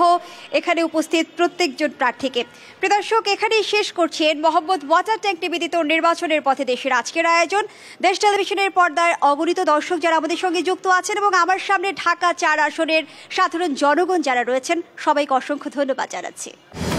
এখানে উপস্থিত প্রত্যেকজন প্রার্থীকে প্রদর্শক এখানেই শেষ করছেন মোহাম্মদ ওয়াটার ট্যাঙ্ক নিবেদিত নির্বাচনের পথে দেশের আজকের আয়োজন দেশ টেলিভিশনের পর্দায় অগণিত দর্শক যারা আমাদের সঙ্গে যুক্ত আছেন এবং আমার সামনে ঢাকা চার আসনের সাধারণ জনগণ যারা রয়েছেন সবাইকে অসংখ্য ধন্যবাদ জানাচ্ছি